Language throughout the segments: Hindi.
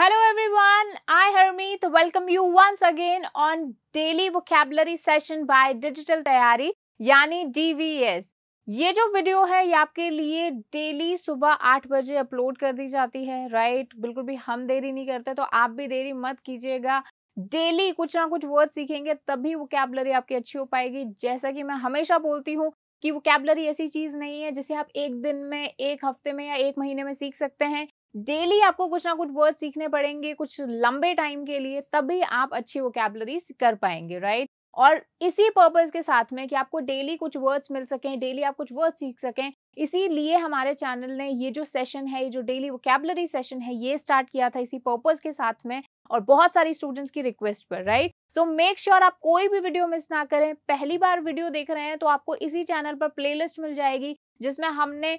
Hello I I Harmeet welcome you once again on daily vocabulary session by digital तैयारी यानी डीवीएस ये जो वीडियो है ये आपके लिए डेली सुबह आठ बजे अपलोड कर दी जाती है राइट बिल्कुल भी हम देरी नहीं करते तो आप भी देरी मत कीजिएगा डेली कुछ ना कुछ वर्ड सीखेंगे तभी वो कैबलरी आपकी अच्छी हो पाएगी जैसा कि मैं हमेशा बोलती हूँ कि वो कैबलरी ऐसी चीज़ नहीं है जिसे आप एक दिन में एक हफ्ते में या एक महीने में सीख सकते हैं डेली आपको कुछ ना कुछ वर्ड सीखने पड़ेंगे कुछ लंबे टाइम के लिए तभी आप अच्छी वोकेबलरी कर पाएंगे राइट और इसी पर्पज के साथ में कि आपको डेली कुछ वर्ड्स मिल सकें डेली आप कुछ वर्ड सीख सकें इसीलिए हमारे चैनल ने ये जो सेशन है ये जो डेली वोकेबलरी सेशन है ये स्टार्ट किया था इसी पर्पज के साथ में और बहुत सारी स्टूडेंट्स की रिक्वेस्ट पर राइट सो मेक श्योर आप कोई भी वीडियो मिस ना करें पहली बार वीडियो देख रहे हैं तो आपको इसी चैनल पर प्लेलिस्ट मिल जाएगी जिसमें हमने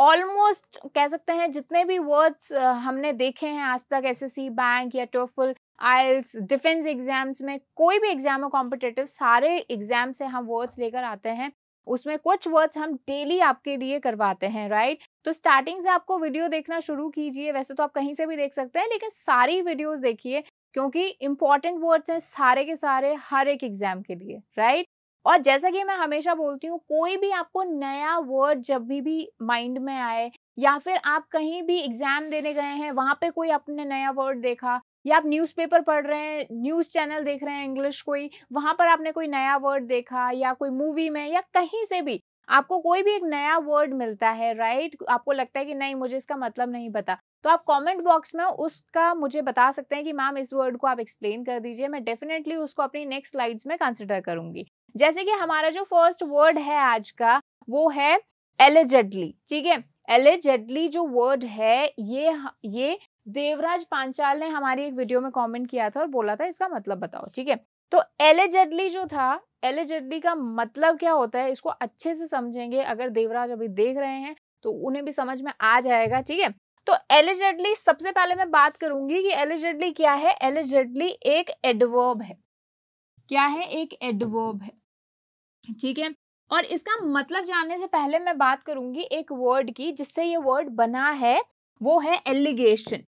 ऑलमोस्ट कह सकते हैं जितने भी वर्ड्स हमने देखे हैं आज तक एस एस सी बैंक या टोफुल आइल्स डिफेंस एग्जाम्स में कोई भी एग्जाम हो कॉम्पिटेटिव सारे एग्जाम से हम वर्ड्स लेकर आते हैं उसमें कुछ वर्ड्स हम डेली आपके लिए करवाते हैं राइट तो स्टार्टिंग से आपको वीडियो देखना शुरू कीजिए वैसे तो आप कहीं से भी देख सकते हैं लेकिन सारी वीडियोस देखिए क्योंकि इंपॉर्टेंट वर्ड्स हैं सारे के सारे हर एक एग्जाम के लिए राइट और जैसा कि मैं हमेशा बोलती हूँ कोई भी आपको नया वर्ड जब भी भी माइंड में आए या फिर आप कहीं भी एग्जाम देने गए हैं वहाँ पे कोई आपने नया वर्ड देखा या आप न्यूज़पेपर पढ़ रहे हैं न्यूज़ चैनल देख रहे हैं इंग्लिश कोई वहाँ पर आपने कोई नया वर्ड देखा या कोई मूवी में या कहीं से भी आपको कोई भी एक नया वर्ड मिलता है राइट आपको लगता है कि नहीं मुझे इसका मतलब नहीं पता तो आप कमेंट बॉक्स में उसका मुझे बता सकते हैं कि मैम इस वर्ड को आप एक्सप्लेन कर दीजिए मैं डेफिनेटली उसको अपनी नेक्स्ट स्लाइड्स में कंसिडर करूंगी जैसे कि हमारा जो फर्स्ट वर्ड है आज का वो है एलिजेडली ठीक है एलिजेडली जो वर्ड है ये ये देवराज पांचाल ने हमारी एक वीडियो में कमेंट किया था और बोला था इसका मतलब बताओ ठीक है तो एलिजेडली जो था एलिजेडली का मतलब क्या होता है इसको अच्छे से समझेंगे अगर देवराज अभी देख रहे हैं तो उन्हें भी समझ में आ जाएगा ठीक है तो एलिजेडली सबसे पहले मैं बात करूंगी कि एलिजेडली क्या है एलिजेडली एक एडवर्ब है क्या है एक एडवर्ब है ठीक है और इसका मतलब जानने से पहले मैं बात करूंगी एक वर्ड की जिससे ये वर्ड बना है वो है एलिगेशन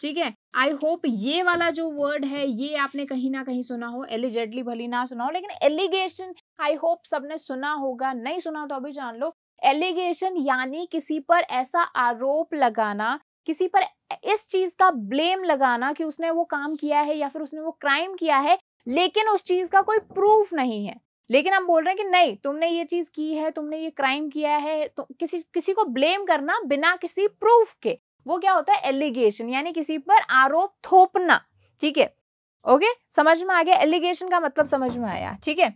ठीक है आई होप ये वाला जो वर्ड है ये आपने कहीं ना कहीं सुना हो एलिजेडली भली ना सुना हो लेकिन एलिगेशन आई होप सबने सुना होगा नहीं सुना तो अभी जान लो एलिगेशन यानी किसी पर ऐसा आरोप लगाना किसी पर इस चीज का ब्लेम लगाना कि उसने वो काम किया है या फिर उसने वो क्राइम किया है लेकिन उस चीज का कोई प्रूफ नहीं है लेकिन हम बोल रहे हैं कि नहीं तुमने ये चीज की है तुमने ये क्राइम किया है तो किसी किसी को ब्लेम करना बिना किसी प्रूफ के वो क्या होता है एलिगेशन यानी किसी पर आरोप थोपना ठीक है ओके समझ में आ गया एलिगेशन का मतलब समझ में आया ठीक है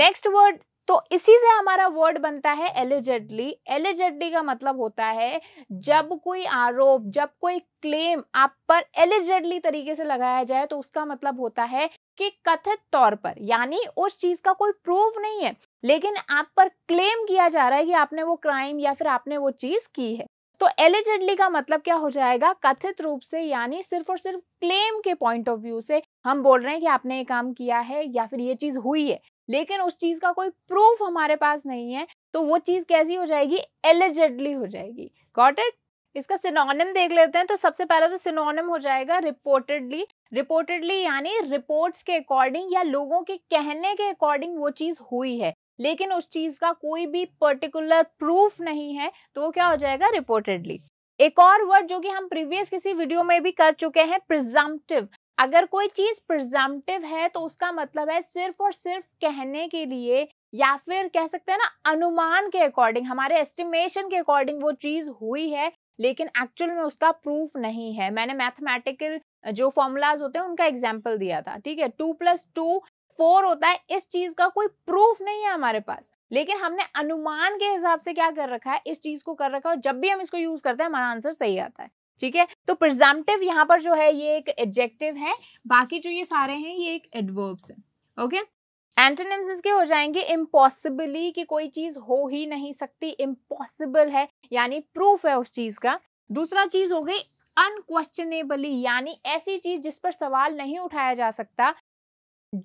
नेक्स्ट वर्ड तो इसी से हमारा वर्ड बनता है एलिजेडली एलिजेडली का मतलब होता है जब कोई आरोप जब कोई क्लेम आप पर एलिजेडली तरीके से लगाया जाए तो उसका मतलब होता है कि कथित तौर पर यानी उस चीज का कोई प्रूफ नहीं है लेकिन आप पर क्लेम किया जा रहा है कि आपने वो क्राइम या फिर आपने वो चीज की है तो एलिजेडली का मतलब क्या हो जाएगा कथित रूप से यानी सिर्फ और सिर्फ क्लेम के पॉइंट ऑफ व्यू से हम बोल रहे हैं कि आपने ये काम किया है या फिर ये चीज हुई है लेकिन उस चीज का कोई प्रूफ हमारे पास नहीं है तो वो चीज कैसी हो जाएगी एलिजेडली हो जाएगी गॉट इट इसका सिनोनिम देख लेते हैं तो सबसे पहला तो सिनोनिम हो जाएगा रिपोर्टेडली रिपोर्टेडली यानी रिपोर्ट्स के अकॉर्डिंग या लोगों के कहने के अकॉर्डिंग वो चीज़ हुई है लेकिन उस चीज़ का कोई भी पर्टिकुलर प्रूफ नहीं है तो वो क्या हो जाएगा रिपोर्टेडली एक और वर्ड जो कि हम प्रीवियस किसी वीडियो में भी कर चुके हैं प्रिजम्पटिव अगर कोई चीज प्रिजम्पटिव है तो उसका मतलब है सिर्फ और सिर्फ कहने के लिए या फिर कह सकते हैं ना अनुमान के अकॉर्डिंग हमारे एस्टिमेशन के अकॉर्डिंग वो चीज हुई है लेकिन एक्चुअल में उसका प्रूफ नहीं है मैंने मैथमेटिकल जो फॉर्मूलाज होते हैं उनका एग्जाम्पल दिया था ठीक है टू प्लस टू फोर होता है इस चीज का कोई प्रूफ नहीं है हमारे पास लेकिन हमने अनुमान के हिसाब से क्या कर रखा है इस चीज को कर रखा है और जब भी हम इसको यूज करते हैं हमारा आंसर सही आता है ठीक है तो प्रिजम्पटिव यहाँ पर जो है ये एक एडजेक्टिव है बाकी जो ये सारे हैं ये एक एडवर्ब्स है ओके okay? एंटोनिम्स इसके हो जाएंगे इम्पॉसिबली कि कोई चीज हो ही नहीं सकती इम्पॉसिबल है यानी प्रूफ है उस चीज का दूसरा चीज हो गई अनक्वेश्चनेबली यानी ऐसी चीज जिस पर सवाल नहीं उठाया जा सकता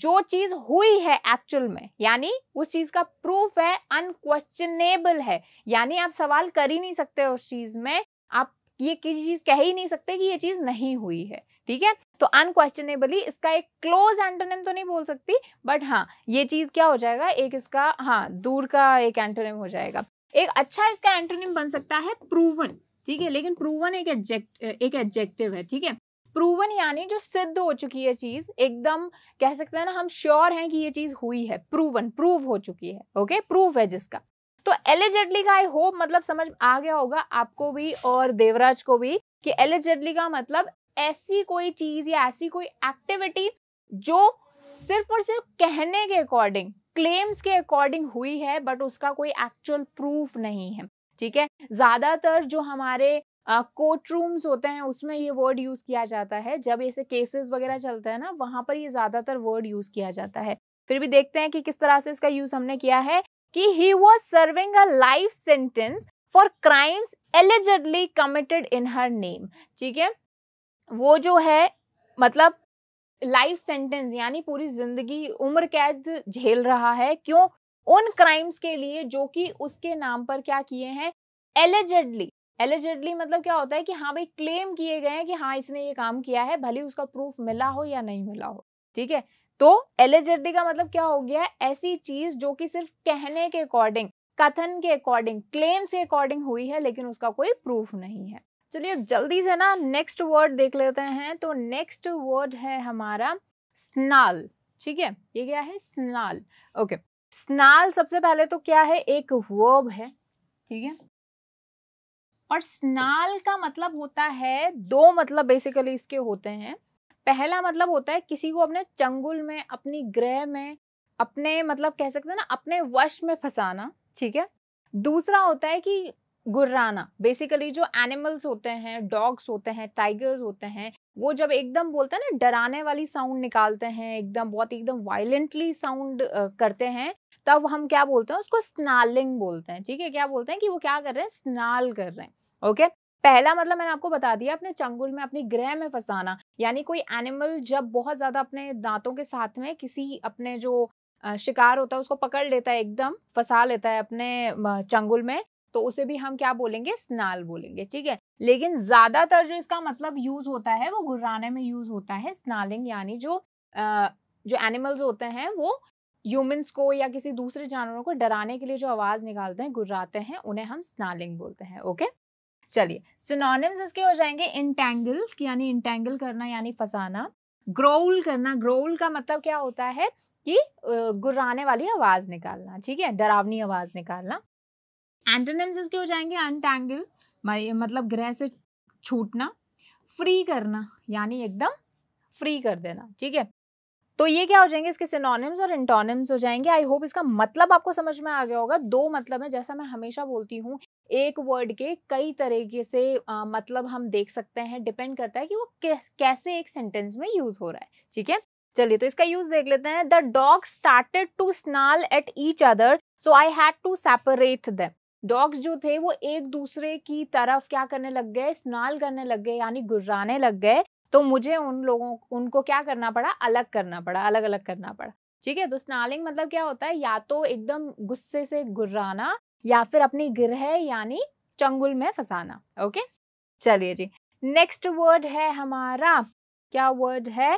जो चीज हुई है एक्चुअल में यानी उस चीज का प्रूफ है अनक्वेश्चनेबल है यानी आप सवाल कर ही नहीं सकते उस चीज में आप ये किसी चीज कह ही नहीं सकते कि ये चीज नहीं हुई है ठीक है तो अनक्वेश्चनेबली इसका एक क्लोज एंटोनिम तो नहीं बोल सकती बट हाँ ये चीज क्या हो जाएगा एक इसका हाँ दूर का एक एंटोनिम हो जाएगा एक अच्छा इसका एंटोनिम बन सकता है प्रूवन ठीक है लेकिन प्रूवन एक एडजेक्ट एक एडजेक्टिव है ठीक है प्रूवन यानी जो सिद्ध हो चुकी है चीज एकदम कह सकते हैं ना हम श्योर हैं कि ये चीज हुई है प्रूवन प्रूव हो चुकी है ओके प्रूव है जिसका तो एलिजेडली का आई होप मतलब समझ आ गया होगा आपको भी और देवराज को भी कि एलिजेडली का मतलब ऐसी कोई चीज या ऐसी कोई एक्टिविटी जो सिर्फ और सिर्फ कहने के अकॉर्डिंग क्लेम्स के अकॉर्डिंग हुई है बट उसका कोई एक्चुअल प्रूफ नहीं है ठीक है ज्यादातर जो हमारे कोर्ट रूम्स होते हैं उसमें ये वर्ड यूज किया जाता है जब ऐसे केसेस वगैरह चलते हैं ना वहां पर ये ज्यादातर वर्ड यूज किया जाता है फिर भी देखते हैं कि किस तरह से इसका यूज हमने किया है कि he was serving a life sentence for crimes allegedly committed in her name ठीक है वो जो है मतलब लाइफ सेंटेंस यानी पूरी जिंदगी उम्र कैद झेल रहा है क्यों उन क्राइम्स के लिए जो कि उसके नाम पर क्या किए हैं एलिजेडली एलिजेडली मतलब क्या होता है कि हाँ भाई क्लेम किए गए हैं कि हाँ इसने ये काम किया है भले उसका प्रूफ मिला हो या नहीं मिला हो ठीक है तो एलिजेडली का मतलब क्या हो गया ऐसी चीज जो कि सिर्फ कहने के अकॉर्डिंग कथन के अकॉर्डिंग क्लेम से अकॉर्डिंग हुई है लेकिन उसका कोई प्रूफ नहीं है चलिए अब जल्दी से ना नेक्स्ट वर्ड देख लेते हैं तो नेक्स्ट वर्ड है हमारा स्नाल ठीक है ये क्या है स्नाल ओके स्नाल सबसे पहले तो क्या है एक वर्ब है ठीक है और स्नाल का मतलब होता है दो मतलब बेसिकली इसके होते हैं पहला मतलब होता है किसी को अपने चंगुल में अपनी ग्रह में अपने मतलब कह सकते हैं ना अपने वश में फंसाना ठीक है दूसरा होता है कि गुर्राना बेसिकली जो एनिमल्स होते हैं डॉग्स होते हैं टाइगर्स होते हैं वो जब एकदम बोलते हैं ना डराने वाली साउंड निकालते हैं एकदम बहुत एकदम वायलेंटली साउंड करते हैं तब हम क्या बोलते हैं उसको स्नालिंग बोलते हैं ठीक है क्या बोलते हैं कि वो क्या कर रहे हैं स्नाल कर रहे हैं ओके पहला मतलब मैंने आपको बता दिया अपने चंगुल में अपनी ग्रह में फंसाना यानी कोई एनिमल जब बहुत ज़्यादा अपने दांतों के साथ में किसी अपने जो शिकार होता है उसको पकड़ लेता है एकदम फंसा लेता है अपने चंगुल में तो उसे भी हम क्या बोलेंगे स्नाल बोलेंगे ठीक है लेकिन ज्यादातर जो इसका मतलब यूज होता है वो गुर्राने में यूज होता है स्नालिंग यानी जो आ, जो एनिमल्स होते हैं वो ह्यूमंस को या किसी दूसरे जानवरों को डराने के लिए जो आवाज़ निकालते हैं गुर्राते हैं उन्हें हम स्नालिंग बोलते हैं ओके चलिए सिनोनिम्स इसके हो जाएंगे इंटेंगल यानी इंटेंगल करना यानी फंसाना ग्रोल करना ग्रोल का मतलब क्या होता है कि गुर्राने वाली आवाज़ निकालना ठीक है डरावनी आवाज़ निकालना एंटोनिम्स इसके हो जाएंगे अनटैंगल मतलब ग्रह से छूटना फ्री करना यानी एकदम फ्री कर देना ठीक है तो ये क्या हो जाएंगे इसके सिनोनिम्स और इंटोनिम्स हो जाएंगे आई होप इसका मतलब आपको समझ में आ गया होगा दो मतलब है जैसा मैं हमेशा बोलती हूँ एक वर्ड के कई तरीके से आ, मतलब हम देख सकते हैं डिपेंड करता है कि वो कैसे एक सेंटेंस में यूज हो रहा है ठीक है चलिए तो इसका यूज देख लेते हैं the dog started to snarl at each other so I had to separate them dogs जो थे वो एक दूसरे की तरफ क्या करने लग गए स्नाल करने लग गए यानी गुर्राने लग गए तो मुझे उन लोगों उनको क्या करना पड़ा अलग करना पड़ा अलग अलग करना पड़ा ठीक है तो स्नालिंग मतलब क्या होता है या तो एकदम गुस्से से गुर्राना या फिर अपनी गृह यानी चंगुल में फंसाना ओके चलिए जी नेक्स्ट वर्ड है हमारा क्या वर्ड है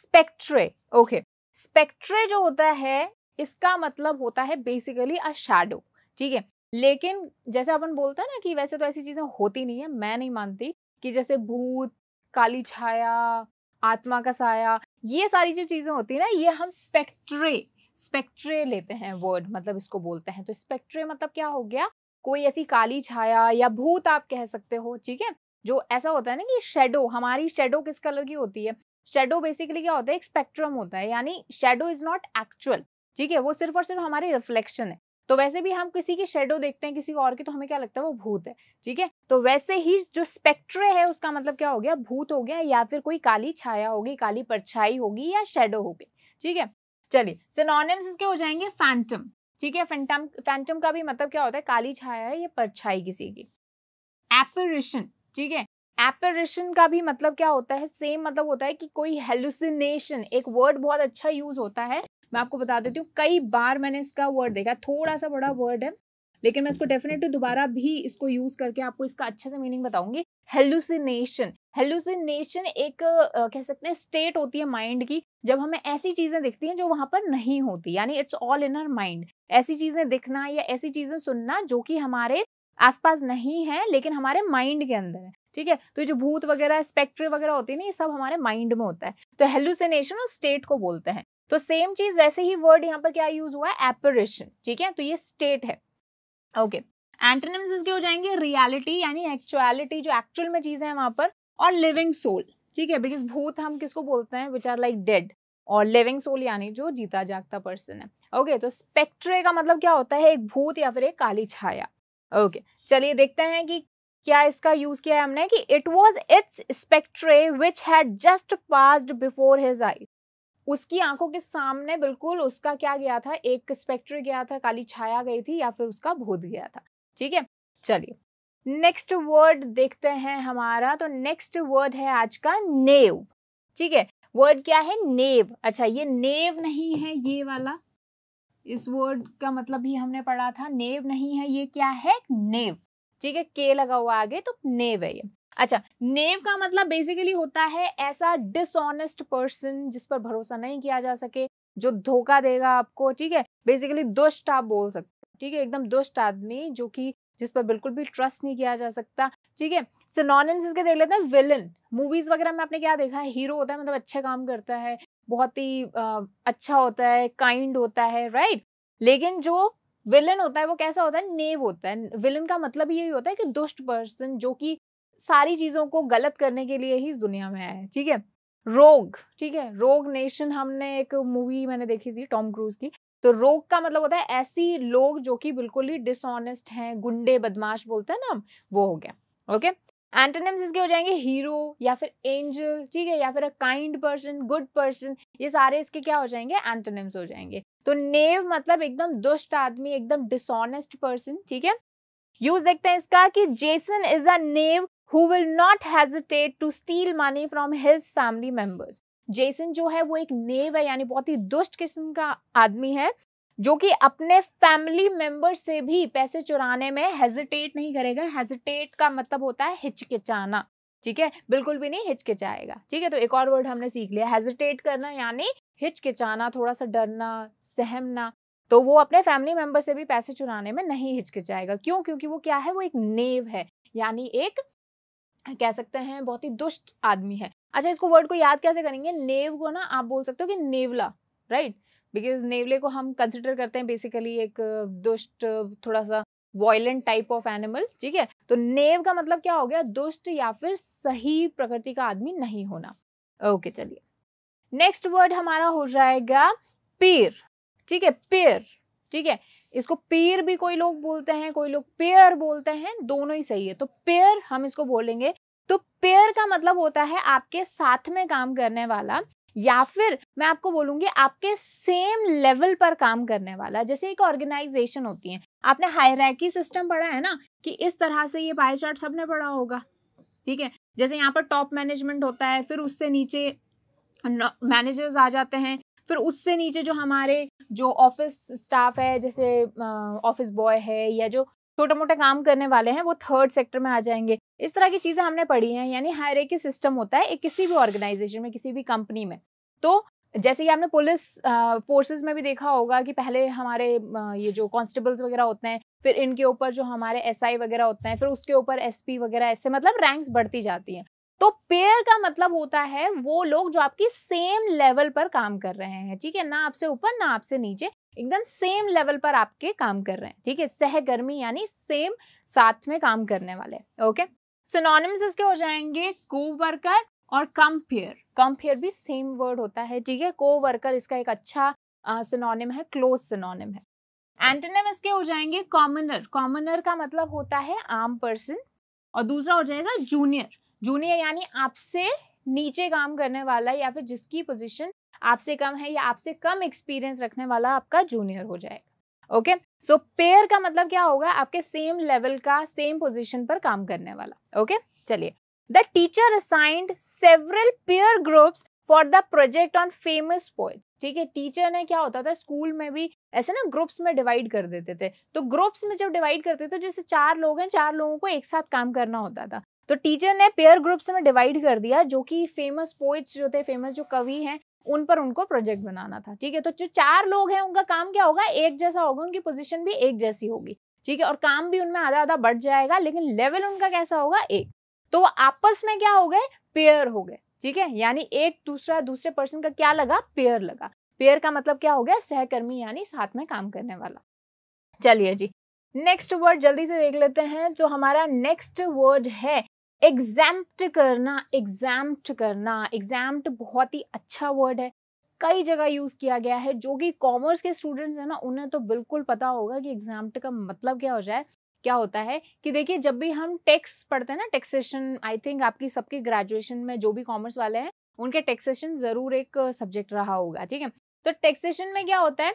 स्पेक्ट्रे ओके स्पेक्ट्रे जो होता है इसका मतलब होता है बेसिकली अ शैडो ठीक है लेकिन जैसे अपन बोलते हैं ना कि वैसे तो ऐसी चीज़ें होती नहीं है मैं नहीं मानती कि जैसे भूत काली छाया आत्मा का साया ये सारी जो चीज़ें होती है ना ये हम स्पेक्ट्रे स्पेक्ट्रे लेते हैं वर्ड मतलब इसको बोलते हैं तो स्पेक्ट्रे मतलब क्या हो गया कोई ऐसी काली छाया या भूत आप कह सकते हो ठीक है जो ऐसा होता है ना कि शेडो हमारी शेडो किस कलर की होती है शेडो बेसिकली क्या होता है एक स्पेक्ट्रम होता है यानी शेडो इज नॉट एक्चुअल ठीक है वो सिर्फ और सिर्फ हमारी रिफ्लेक्शन है तो वैसे भी हम किसी की शेडो देखते हैं किसी और की तो हमें क्या लगता है वो भूत है ठीक है तो वैसे ही जो स्पेक्ट्रे है उसका मतलब क्या हो गया भूत हो गया या फिर कोई काली छाया होगी काली परछाई होगी या शेडो होगी ठीक है चलिए सिनोनिम्स इसके हो जाएंगे फैंटम ठीक है फैंटम फैंटम का भी मतलब क्या होता है काली छाया है या परछाई किसी की एपरिशन ठीक है एपरिशन का भी मतलब क्या होता है सेम मतलब होता है कि कोई हेलुसिनेशन एक वर्ड बहुत अच्छा यूज होता है मैं आपको बता देती हूँ कई बार मैंने इसका वर्ड देखा थोड़ा सा बड़ा वर्ड है लेकिन मैं इसको डेफिनेटली दोबारा भी इसको यूज करके आपको इसका अच्छे से मीनिंग बताऊंगी हेलुसिनेशन हेलुसिनेशन एक आ, कह सकते हैं स्टेट होती है माइंड की जब हमें ऐसी चीजें दिखती हैं जो वहां पर नहीं होती यानी it's all in our mind ऐसी चीजें दिखना या ऐसी चीजें सुनना जो कि हमारे आसपास नहीं है लेकिन हमारे माइंड के अंदर है ठीक है तो ये जो भूत वगैरह स्पेक्ट्री वगैरह होती है ना ये सब हमारे माइंड में होता है तो हेलुसिनेशन और स्टेट को बोलते हैं तो सेम चीज वैसे ही वर्ड यहाँ पर क्या यूज हुआ है एपरेशन ठीक है तो ये स्टेट है ओके एंटोनिम्स इसके हो जाएंगे रियलिटी यानी एक्चुअलिटी जो एक्चुअल में चीजें हैं वहां पर और लिविंग सोल ठीक है बिकॉज भूत हम किसको बोलते हैं विच आर लाइक डेड और लिविंग सोल यानी जो जीता जागता पर्सन है ओके okay, तो स्पेक्ट्रे का मतलब क्या होता है एक भूत या फिर एक काली छाया ओके okay, चलिए देखते हैं कि क्या इसका यूज किया है हमने कि it was it's spectre which had just passed before his eye उसकी आंखों के सामने बिल्कुल उसका क्या गया था एक स्पेक्टर गया था काली छाया गई थी या फिर उसका भूत गया था ठीक है चलिए नेक्स्ट वर्ड देखते हैं हमारा तो नेक्स्ट वर्ड है आज का नेव ठीक है वर्ड क्या है नेव अच्छा ये नेव नहीं है ये वाला इस वर्ड का मतलब भी हमने पढ़ा था नेव नहीं है ये क्या है नेव ठीक है के लगा हुआ आगे तो नेव है ये अच्छा नेव का मतलब बेसिकली होता है ऐसा डिसऑनेस्ट पर्सन जिस पर भरोसा नहीं किया जा सके जो धोखा देगा आपको ठीक है बेसिकली दुष्ट आप बोल सकते हो ठीक है एकदम दुष्ट आदमी जो कि जिस पर बिल्कुल भी ट्रस्ट नहीं किया जा सकता ठीक है सिनोनिम्स इसके देख लेते हैं विलन मूवीज वगैरह में आपने क्या देखा है हीरो होता है मतलब अच्छे काम करता है बहुत ही अच्छा होता है काइंड होता है राइट लेकिन जो विलन होता है वो कैसा होता है नेव होता है विलन का मतलब यही होता है कि दुष्ट पर्सन जो कि सारी चीज़ों को गलत करने के लिए ही इस दुनिया में आया है ठीक है रोग ठीक है रोग नेशन हमने एक मूवी मैंने देखी थी टॉम क्रूज की तो रोग का मतलब होता है ऐसी लोग जो कि बिल्कुल ही डिसऑनेस्ट हैं गुंडे बदमाश बोलते हैं ना हम वो हो गया ओके एंटोनिम्स इसके हो जाएंगे हीरो या फिर एंजल ठीक है या फिर a kind person good person ये सारे इसके क्या हो जाएंगे एंटोनिम्स हो जाएंगे तो नेव मतलब एकदम दुष्ट आदमी एकदम डिसऑनेस्ट पर्सन ठीक है यूज देखते हैं इसका कि Jason is a knave who will not hesitate to steal money from his family members Jason जो है वो एक नेव है यानी बहुत ही दुष्ट किस्म का आदमी है जो कि अपने फैमिली मेंबर से भी पैसे चुराने में हेजिटेट नहीं करेगा हेजिटेट का मतलब होता है हिचकिचाना ठीक है बिल्कुल भी नहीं हिचकिचाएगा ठीक है तो एक और वर्ड हमने सीख लिया हेजिटेट करना यानी हिचकिचाना थोड़ा सा डरना सहमना तो वो अपने फैमिली मेंबर से भी पैसे चुराने में नहीं हिचकिचाएगा क्यों क्योंकि वो क्या है वो एक नेव है यानी एक कह सकते हैं बहुत ही दुष्ट आदमी है अच्छा इसको वर्ड को याद कैसे करेंगे नेव को ना आप बोल सकते हो कि नेवला राइट बिकॉज नेवले को हम कंसिडर करते हैं बेसिकली एक दुष्ट थोड़ा सा वॉयलेंट टाइप ऑफ एनिमल ठीक है तो नेव का मतलब क्या हो गया दुष्ट या फिर सही प्रकृति का आदमी नहीं होना ओके चलिए नेक्स्ट वर्ड हमारा हो जाएगा पीर ठीक है पीर ठीक है इसको पेयर भी कोई लोग बोलते हैं कोई लोग पेयर बोलते हैं दोनों ही सही है तो पेयर हम इसको बोलेंगे तो पेयर का मतलब होता है आपके साथ में काम करने वाला या फिर मैं आपको बोलूंगी आपके सेम लेवल पर काम करने वाला जैसे एक ऑर्गेनाइजेशन होती है आपने हायरैकी सिस्टम पढ़ा है ना कि इस तरह से ये बाय चार्ट सबने पढ़ा होगा ठीक है जैसे यहाँ पर टॉप मैनेजमेंट होता है फिर उससे नीचे मैनेजर्स आ जाते हैं फिर उससे नीचे जो हमारे जो ऑफिस स्टाफ है जैसे ऑफिस बॉय है या जो छोटा मोटा काम करने वाले हैं वो थर्ड सेक्टर में आ जाएंगे इस तरह की चीज़ें हमने पढ़ी हैं यानी हायर एक सिस्टम होता है एक किसी भी ऑर्गेनाइजेशन में किसी भी कंपनी में तो जैसे कि आपने पुलिस फोर्सेस में भी देखा होगा कि पहले हमारे आ, ये जो कांस्टेबल्स वगैरह होते हैं फिर इनके ऊपर जो हमारे एसआई वगैरह होते हैं फिर उसके ऊपर एसपी वगैरह ऐसे मतलब रैंक्स बढ़ती जाती हैं तो पेयर का मतलब होता है वो लोग जो आपकी सेम लेवल पर काम कर रहे हैं ठीक है ना आपसे ऊपर ना आपसे नीचे एकदम सेम लेवल पर आपके काम कर रहे हैं ठीक है सहगर्मी यानी सेम साथ में काम करने वाले ओके सिनोनिम्स इसके हो जाएंगे को वर्कर और कम्पेयर कंपेयर भी सेम वर्ड होता है ठीक है को वर्कर इसका एक अच्छा सिनोनिम है क्लोज सिनोनिम है एंटोनिम इसके हो जाएंगे कॉमनर कॉमनर का मतलब होता है आम पर्सन और दूसरा हो जाएगा जूनियर जूनियर यानी आपसे नीचे काम करने वाला या फिर जिसकी पोजीशन आपसे कम है या आपसे कम एक्सपीरियंस रखने वाला आपका जूनियर हो जाएगा ओके सो पेयर का मतलब क्या होगा आपके सेम लेवल का सेम पोजीशन पर काम करने वाला ओके चलिए the teacher assigned several pair groups for the project on famous poet ठीक है टीचर ने क्या होता था स्कूल में भी ऐसे ना ग्रुप्स में डिवाइड कर देते थे तो ग्रुप्स में जब डिवाइड करते थे तो जैसे चार लोग हैं चार लोगों को एक साथ काम करना होता था तो टीचर ने पेयर ग्रुप्स में डिवाइड कर दिया जो कि फेमस पोइट्स जो थे फेमस जो कवि हैं उन पर उनको प्रोजेक्ट बनाना था ठीक है तो जो चार लोग हैं उनका काम क्या होगा एक जैसा होगा उनकी पोजिशन भी एक जैसी होगी ठीक है और काम भी उनमें आधा आधा बढ़ जाएगा लेकिन लेवल उनका कैसा होगा एक तो वो आपस में क्या हो गए पेयर हो गए ठीक है यानी एक दूसरा दूसरे पर्सन का क्या लगा पेयर लगा पेयर का मतलब क्या हो गया सहकर्मी यानी साथ में काम करने वाला चलिए जी नेक्स्ट वर्ड जल्दी से देख लेते हैं तो हमारा नेक्स्ट वर्ड है एग्जैम्प्ट करना एग्जैम्प्ट करना एग्जैम्प्ट बहुत ही अच्छा वर्ड है कई जगह यूज़ किया गया है जो कि कॉमर्स के स्टूडेंट्स हैं ना उन्हें तो बिल्कुल पता होगा कि एग्जाम्प्ट का मतलब क्या हो जाए क्या होता है कि देखिए जब भी हम टैक्स पढ़ते हैं ना टैक्सेशन आई थिंक आपकी सबके ग्रेजुएशन में जो भी कॉमर्स वाले हैं उनके टैक्सेशन ज़रूर एक सब्जेक्ट रहा होगा ठीक है तो टैक्सेशन में क्या होता है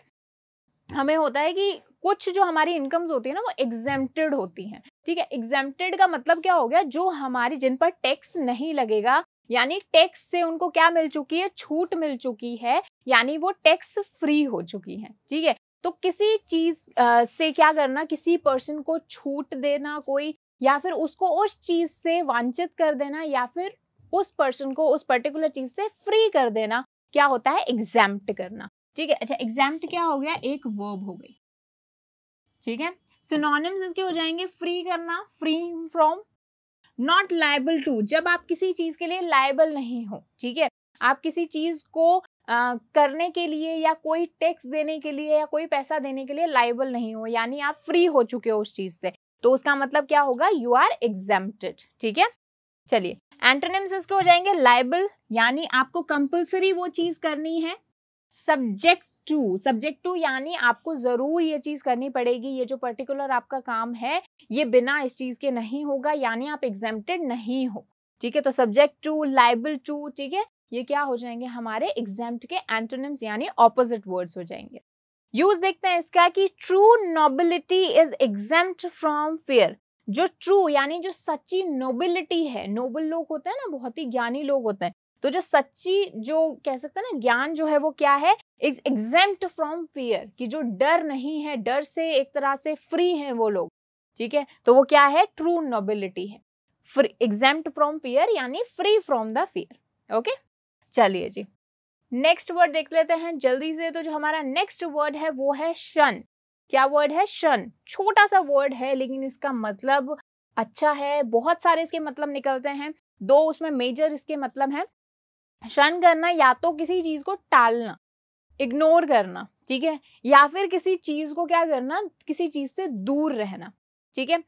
हमें होता है कि कुछ जो हमारी इनकम्स होती है ना वो एग्जेम्प्टेड होती हैं ठीक है एग्जेम्प्टेड का मतलब क्या हो गया जो हमारी जिन पर टैक्स नहीं लगेगा यानी टैक्स से उनको क्या मिल चुकी है छूट मिल चुकी है यानी वो टैक्स फ्री हो चुकी है ठीक है तो किसी चीज से क्या करना किसी पर्सन को छूट देना कोई या फिर उसको उस चीज से वांछित कर देना या फिर उस पर्सन को उस पर्टिकुलर चीज से फ्री कर देना क्या होता है एग्जाम्प्ट करना ठीक है अच्छा एग्जाम्प्ट क्या हो गया एक वर्ब हो गई ठीक है सिनोनिम्स इसके हो जाएंगे फ्री करना free from not liable to जब आप किसी चीज के लिए लाइबल नहीं हो ठीक है आप किसी चीज को आ, करने के लिए या कोई टैक्स देने के लिए या कोई पैसा देने के लिए लाइबल नहीं हो यानी आप फ्री हो चुके हो उस चीज से तो उसका मतलब क्या होगा यू आर एग्जेम्प्टेड ठीक है चलिए एंटोनिम्स इसके हो जाएंगे लाइबल यानी आपको कंपल्सरी वो चीज करनी है सब्जेक्ट टू सब्जेक्ट टू यानी आपको ज़रूर ये चीज़ करनी पड़ेगी ये जो पर्टिकुलर आपका काम है ये बिना इस चीज़ के नहीं होगा यानी आप एग्जाम्प्टेड नहीं हो ठीक है तो सब्जेक्ट टू लाइबल टू ठीक है ये क्या हो जाएंगे हमारे एग्जाम के एंटोनिम्स यानी ऑपोजिट वर्ड्स हो जाएंगे यूज देखते हैं इसका कि true nobility is exempt from fear जो ट्रू यानी जो सच्ची नोबिलिटी है नोबल लोग होते हैं ना बहुत ही ज्ञानी लोग होते हैं तो जो सच्ची जो कह सकते हैं ना ज्ञान जो है वो क्या है इज एग्जेम्प्ट फ्रॉम फियर कि जो डर नहीं है डर से एक तरह से फ्री हैं वो लोग ठीक है तो वो क्या है ट्रू नोबिलिटी है एग्जेम्प्ट फ्रॉम फियर यानी free from the fear okay चलिए जी नेक्स्ट वर्ड देख लेते हैं जल्दी से तो जो हमारा नेक्स्ट वर्ड है वो है शन क्या वर्ड है शन छोटा सा वर्ड है लेकिन इसका मतलब अच्छा है बहुत सारे इसके मतलब निकलते हैं दो उसमें मेजर इसके मतलब हैं शन करना या तो किसी चीज को टालना इग्नोर करना ठीक है या फिर किसी चीज को क्या करना किसी चीज से दूर रहना ठीक है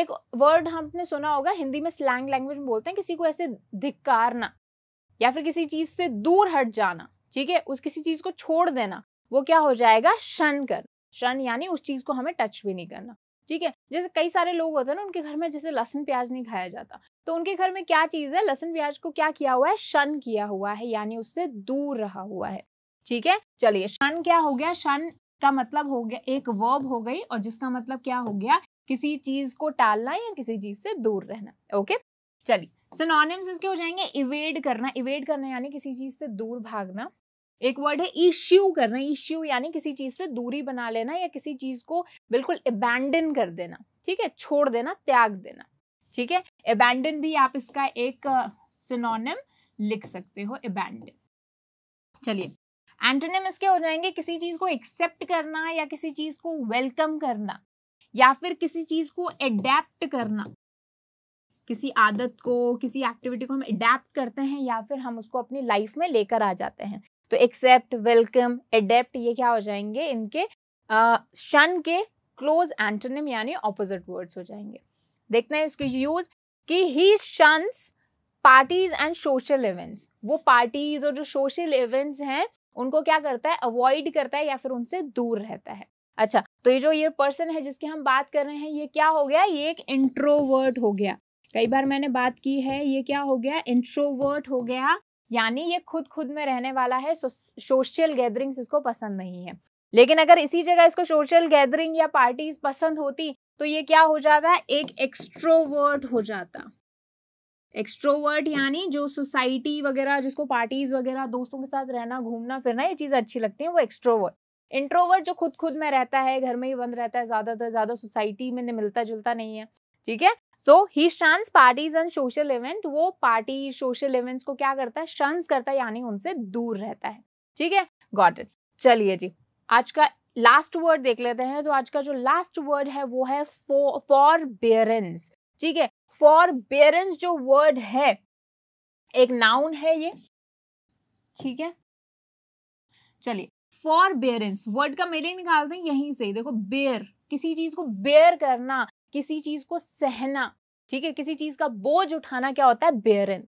एक वर्ड हमने सुना होगा हिंदी में स्लैंग लैंग्वेज में बोलते हैं किसी को ऐसे धिक्कारना या फिर किसी चीज से दूर हट जाना ठीक है उस किसी चीज को छोड़ देना वो क्या हो जाएगा शन करना शन यानी उस चीज को हमें टच भी नहीं करना ठीक है जैसे कई सारे लोग होते हैं ना उनके घर में जैसे लहसुन प्याज नहीं खाया जाता तो उनके घर में क्या चीज़ है लहसुन प्याज को क्या किया हुआ है शन किया हुआ है यानी उससे दूर रहा हुआ है ठीक है चलिए शन क्या हो गया शन का मतलब हो गया एक वर्ब हो गई और जिसका मतलब क्या हो गया किसी चीज को टालना या किसी चीज से दूर रहना ओके चलिए सिनोनिम्स इसके हो जाएंगे इवेड करना इवेड करना यानी किसी चीज से दूर भागना एक वर्ड है इश्यू करना इश्यू यानी किसी चीज से दूरी बना लेना या किसी चीज को बिल्कुल अबैंडन कर देना ठीक है छोड़ देना त्याग देना ठीक है अबैंडन भी आप इसका एक सिनोनिम लिख सकते हो अबैंडन चलिए एंटोनिम इसके हो जाएंगे किसी चीज को एक्सेप्ट करना या किसी चीज को वेलकम करना या फिर किसी चीज को एडेप्ट करना किसी आदत को किसी एक्टिविटी को हम एडेप्ट करते हैं या फिर हम उसको अपनी लाइफ में लेकर आ जाते हैं तो एक्सेप्ट वेलकम एडेप्ट ये क्या हो जाएंगे इनके शन के क्लोज एंटोनिम यानी ऑपोजिट वर्ड्स हो जाएंगे देखना है इसको यूज कि ही शंस पार्टीज एंड सोशल इवेंट्स वो पार्टीज और जो सोशल इवेंट्स हैं उनको क्या करता है अवॉइड करता है या फिर उनसे दूर रहता है अच्छा तो ये जो ये पर्सन है जिसकी हम बात कर रहे हैं ये क्या हो गया ये एक इंट्रोवर्ट हो गया कई बार मैंने बात की है ये क्या हो गया इंट्रोवर्ट हो गया यानी ये खुद खुद में रहने वाला है सोशल गैदरिंग्स इसको पसंद नहीं है लेकिन अगर इसी जगह इसको सोशल गैदरिंग या पार्टीज पसंद होती तो ये क्या हो जाता है एक एक्स्ट्रोवर्ट हो जाता एक्स्ट्रोवर्ट यानी जो सोसाइटी वगैरह जिसको पार्टीज वगैरह दोस्तों के साथ रहना घूमना फिरना ये चीज़ अच्छी लगती है वो एक्स्ट्रोवर्ट इंट्रोवर्ट जो खुद खुद में रहता है घर में ही बंद रहता है ज़्यादातर ज़्यादा सोसाइटी में मिलता जुलता नहीं है ठीक है सो ही शंस पार्टीज एंड सोशल इवेंट वो पार्टी सोशल इवेंट्स को क्या करता है शंस करता है यानी उनसे दूर रहता है ठीक है गॉट इट चलिए जी आज का लास्ट वर्ड देख लेते हैं तो आज का जो लास्ट वर्ड है वो है फॉर बेरेंस ठीक है फॉर बेरेंस जो वर्ड है एक नाउन है ये ठीक है चलिए फॉर बेरेंस वर्ड का मेरे निकालते हैं यहीं से देखो बेयर किसी चीज को बेयर करना किसी चीज को सहना ठीक है किसी चीज का बोझ उठाना क्या होता है बेयरन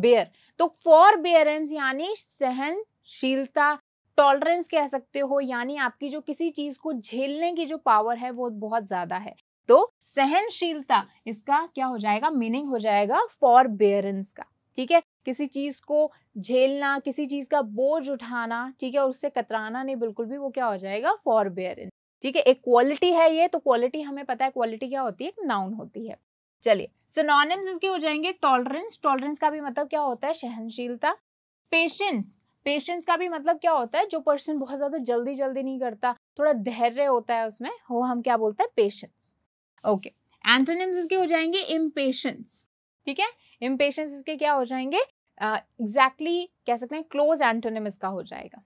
बेयर तो फॉर बेयरेंस यानी सहनशीलता टॉलरेंस कह सकते हो यानी आपकी जो किसी चीज को झेलने की जो पावर है वो बहुत ज्यादा है तो सहनशीलता इसका क्या हो जाएगा मीनिंग हो जाएगा फॉर बेयरेंस का ठीक है किसी चीज को झेलना किसी चीज का बोझ उठाना ठीक है उससे कतराना नहीं बिल्कुल भी वो क्या हो जाएगा फॉर बेयरेंस ठीक है एक क्वालिटी है ये तो क्वालिटी हमें पता है क्वालिटी क्या होती है नाउन होती है चलिए सिनोनिम्स इसके हो जाएंगे टॉलरेंस टॉलरेंस का भी मतलब क्या होता है सहनशीलता पेशेंस पेशेंस का भी मतलब क्या होता है जो पर्सन बहुत ज्यादा जल्दी जल्दी नहीं करता थोड़ा धैर्य होता है उसमें वो हम क्या बोलते हैं पेशेंस ओके एंटोनिम्स इसके हो जाएंगे इम्पेशंस ठीक है इम्पेशंस इसके क्या हो जाएंगे एग्जैक्टली uh, exactly, कह सकते हैं क्लोज एंटोनिम इसका हो जाएगा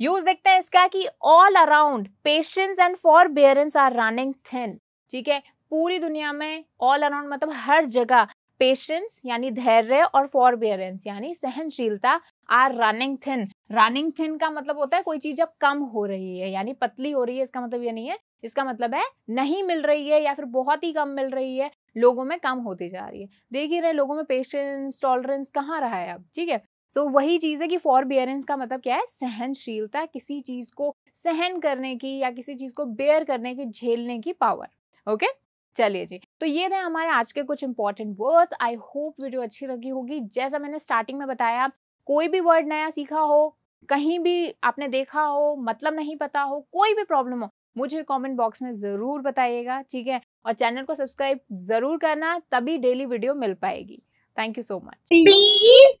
यूज देखते हैं इसका कि all around patience and forbearance are running thin ठीक है पूरी दुनिया में ऑल अराउंड मतलब हर जगह पेशेंस यानी धैर्य और फॉर बियरेंस यानी सहनशीलता are running thin running thin का मतलब होता है कोई चीज अब कम हो रही है यानी पतली हो रही है इसका मतलब ये नहीं है इसका मतलब है नहीं मिल रही है या फिर बहुत ही कम मिल रही है लोगों में कम होती जा रही है देख ही रहे लोगों में पेशेंस टॉलरेंस कहाँ रहा है अब ठीक है सो so, वही चीज़ है कि फॉर बियरेंस का मतलब क्या है सहनशीलता किसी चीज़ को सहन करने की या किसी चीज़ को बेयर करने की झेलने की पावर ओके okay? चलिए जी तो ये थे हमारे आज के कुछ important words I hope video अच्छी लगी होगी जैसा मैंने स्टार्टिंग में बताया कोई भी वर्ड नया सीखा हो कहीं भी आपने देखा हो मतलब नहीं पता हो कोई भी प्रॉब्लम हो मुझे कमेंट बॉक्स में ज़रूर बताइएगा ठीक है और चैनल को सब्सक्राइब ज़रूर करना तभी डेली वीडियो मिल पाएगी thank you so much please